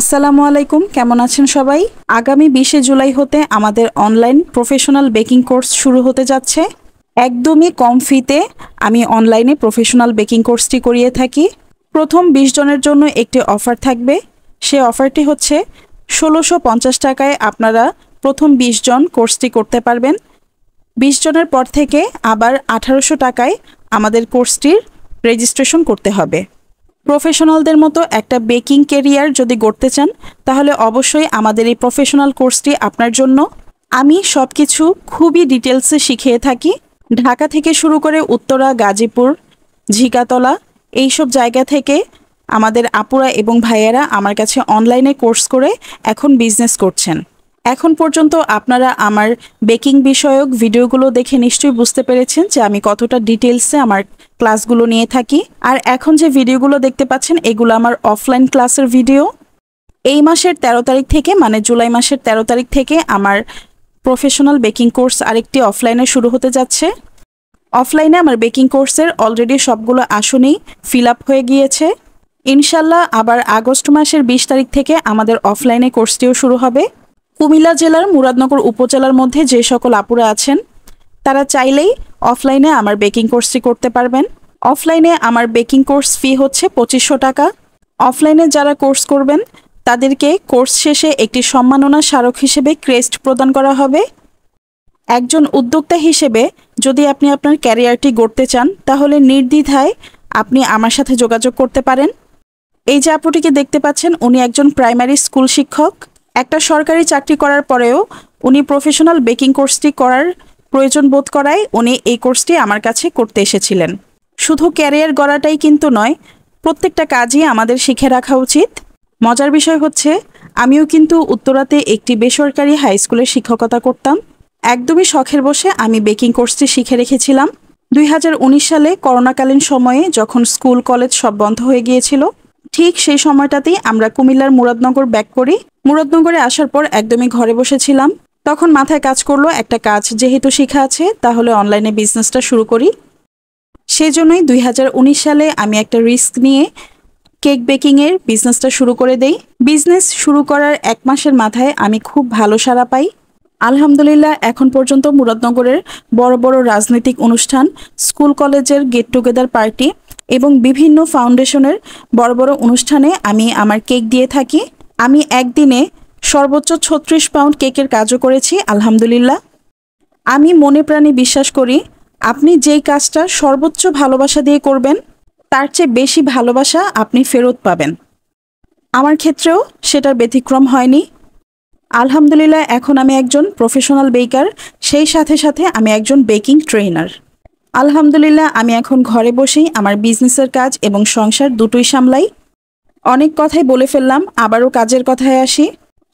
আসসালামু আলাইকুম কেমন আছেন সবাই আগামী বিশে জুলাই হতে আমাদের অনলাইন প্রফেশনাল বেকিং কোর্স শুরু হতে যাচ্ছে একদমই কম ফিতে আমি অনলাইনে প্রফেশনাল বেকিং কোর্সটি করিয়ে থাকি প্রথম বিশ জনের জন্য একটি অফার থাকবে সে অফারটি হচ্ছে ষোলোশো পঞ্চাশ টাকায় আপনারা প্রথম বিশ জন কোর্সটি করতে পারবেন বিশ জনের পর থেকে আবার আঠারোশো টাকায় আমাদের কোর্সটির রেজিস্ট্রেশন করতে হবে প্রফেশনালদের মতো একটা বেকিং কেরিয়ার যদি গড়তে চান তাহলে অবশ্যই আমাদের এই প্রফেশনাল কোর্সটি আপনার জন্য আমি সব কিছু খুবই ডিটেলসে শিখিয়ে থাকি ঢাকা থেকে শুরু করে উত্তরা গাজীপুর ঝিকাতলা এইসব জায়গা থেকে আমাদের আপুরা এবং ভাইয়েরা আমার কাছে অনলাইনে কোর্স করে এখন বিজনেস করছেন এখন পর্যন্ত আপনারা আমার বেকিং বিষয়ক ভিডিওগুলো দেখে নিশ্চয়ই বুঝতে পেরেছেন যে আমি কতটা ডিটেলসে আমার ক্লাসগুলো নিয়ে থাকি আর এখন যে ভিডিওগুলো দেখতে পাচ্ছেন এগুলো আমার অফলাইন ক্লাসের ভিডিও এই মাসের ১৩ তারিখ থেকে মানে জুলাই মাসের ১৩ তারিখ থেকে আমার প্রফেশনাল বেকিং কোর্স আরেকটি অফলাইনে শুরু হতে যাচ্ছে অফলাইনে আমার বেকিং কোর্সের অলরেডি সবগুলো আসনেই ফিল আপ হয়ে গিয়েছে ইনশাল্লাহ আবার আগস্ট মাসের ২০ তারিখ থেকে আমাদের অফলাইনে কোর্সটিও শুরু হবে কুমিল্লা জেলার মুরাদনগর উপজেলার মধ্যে যে সকল আপুরা আছেন তারা চাইলেই অফলাইনে আমার বেকিং কোর্সটি করতে পারবেন অফলাইনে আমার বেকিং কোর্স ফি হচ্ছে পঁচিশশো টাকা অফলাইনে যারা কোর্স করবেন তাদেরকে কোর্স শেষে একটি সম্মাননা স্মারক হিসেবে ক্রেস্ট প্রদান করা হবে একজন উদ্যোক্তা হিসেবে যদি আপনি আপনার ক্যারিয়ারটি গড়তে চান তাহলে নির্দ্বিধায় আপনি আমার সাথে যোগাযোগ করতে পারেন এই যে আপুটিকে দেখতে পাচ্ছেন উনি একজন প্রাইমারি স্কুল শিক্ষক একটা সরকারি চাকরি করার পরেও উনি প্রফেশনাল বেকিং কোর্সটি করার প্রয়োজন বোধ করায় উনি এই কোর্সটি আমার কাছে করতে এসেছিলেন শুধু ক্যারিয়ার গড়াটাই কিন্তু নয় প্রত্যেকটা কাজই আমাদের শিখে রাখা উচিত মজার বিষয় হচ্ছে আমিও কিন্তু উত্তরাতে একটি বেসরকারি হাই স্কুলে শিক্ষকতা করতাম একদমই শখের বসে আমি বেকিং কোর্সটি শিখে রেখেছিলাম দুই সালে করোনাকালীন সময়ে যখন স্কুল কলেজ সব বন্ধ হয়ে গিয়েছিল ঠিক সেই সময়টাতেই আমরা কুমিল্লার মুরাদনগর ব্যাক করি মুরাদনগরে আসার পর একদমই ঘরে বসেছিলাম তখন মাথায় কাজ করলো একটা কাজ যেহেতু শিখা আছে তাহলে অনলাইনে বিজনেসটা শুরু করি সেজন্যই দুই সালে আমি একটা রিস্ক নিয়ে কেক বেকিংয়ের বিজনেসটা শুরু করে দেই বিজনেস শুরু করার এক মাসের মাথায় আমি খুব ভালো সাড়া পাই আলহামদুলিল্লাহ এখন পর্যন্ত মুরাদনগরের বড় বড় রাজনৈতিক অনুষ্ঠান স্কুল কলেজের গেট টুগেদার পার্টি এবং বিভিন্ন ফাউন্ডেশনের বড় বড় অনুষ্ঠানে আমি আমার কেক দিয়ে থাকি আমি একদিনে সর্বোচ্চ ছত্রিশ পাউন্ড কেকের কাজও করেছি আলহামদুলিল্লাহ আমি মনে প্রাণে বিশ্বাস করি আপনি যেই কাজটা সর্বোচ্চ ভালোবাসা দিয়ে করবেন তার চেয়ে বেশি ভালোবাসা আপনি ফেরত পাবেন আমার ক্ষেত্রেও সেটার ব্যতিক্রম হয়নি আলহামদুলিল্লাহ এখন আমি একজন প্রফেশনাল বেকার সেই সাথে সাথে আমি একজন বেকিং ট্রেনার আলহামদুলিল্লাহ আমি এখন ঘরে বসেই আমার বিজনেসের কাজ এবং সংসার দুটোই সামলাই অনেক কথাই বলে ফেললাম আবারও কাজের কথায় আসি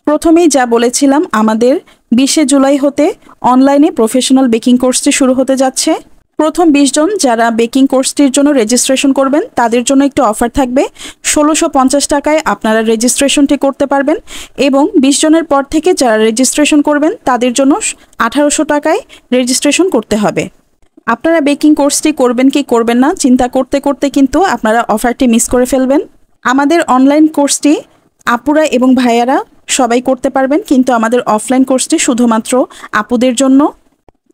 প্রথমেই যা বলেছিলাম আমাদের বিশে জুলাই হতে অনলাইনে প্রফেশনাল বেকিং কোর্সটি শুরু হতে যাচ্ছে প্রথম বিশ জন যারা বেকিং কোর্সটির জন্য রেজিস্ট্রেশন করবেন তাদের জন্য একটি অফার থাকবে ষোলোশো পঞ্চাশ টাকায় আপনারা রেজিস্ট্রেশনটি করতে পারবেন এবং বিশ জনের পর থেকে যারা রেজিস্ট্রেশন করবেন তাদের জন্য আঠারোশো টাকায় রেজিস্ট্রেশন করতে হবে আপনারা বেকিং কোর্সটি করবেন কি করবেন না চিন্তা করতে করতে কিন্তু আপনারা অফারটি মিস করে ফেলবেন আমাদের অনলাইন কোর্সটি আপুরা এবং ভাইয়ারা সবাই করতে পারবেন কিন্তু আমাদের অফলাইন কোর্সটি শুধুমাত্র আপুদের জন্য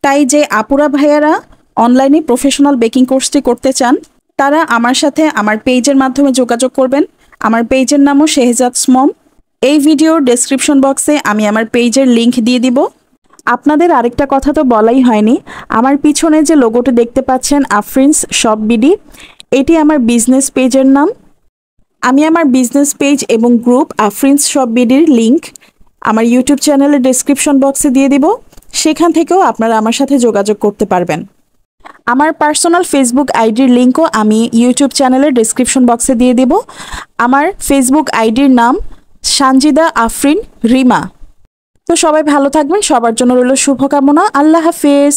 তাই যে আপুরা ভাইয়ারা অনলাইনে প্রফেশনাল বেকিং কোর্সটি করতে চান তারা আমার সাথে আমার পেজের মাধ্যমে যোগাযোগ করবেন আমার পেজের নামও শেহজাদ স্মম এই ভিডিওর ডেসক্রিপশন বক্সে আমি আমার পেজের লিংক দিয়ে দিব আপনাদের আরেকটা কথা তো বলাই হয়নি আমার পিছনে যে লোগোটা দেখতে পাচ্ছেন আফ্রিন্স শপ বিডি এটি আমার বিজনেস পেজের নাম আমি আমার বিজনেস পেজ এবং গ্রুপ আফ্রিন্স শপ বিডির লিঙ্ক আমার ইউটিউব চ্যানেলের ডিসক্রিপশন বক্সে দিয়ে দিব সেখান থেকেও আপনারা আমার সাথে যোগাযোগ করতে পারবেন আমার পার্সোনাল ফেসবুক আইডির লিঙ্কও আমি ইউটিউব চ্যানেলের ডিসক্রিপশন বক্সে দিয়ে দিব আমার ফেসবুক আইডির নাম সানজিদা আফরিন রিমা তো সবাই ভালো থাকবেন সবার জন্য রইল শুভকামনা আল্লাহ হাফেজ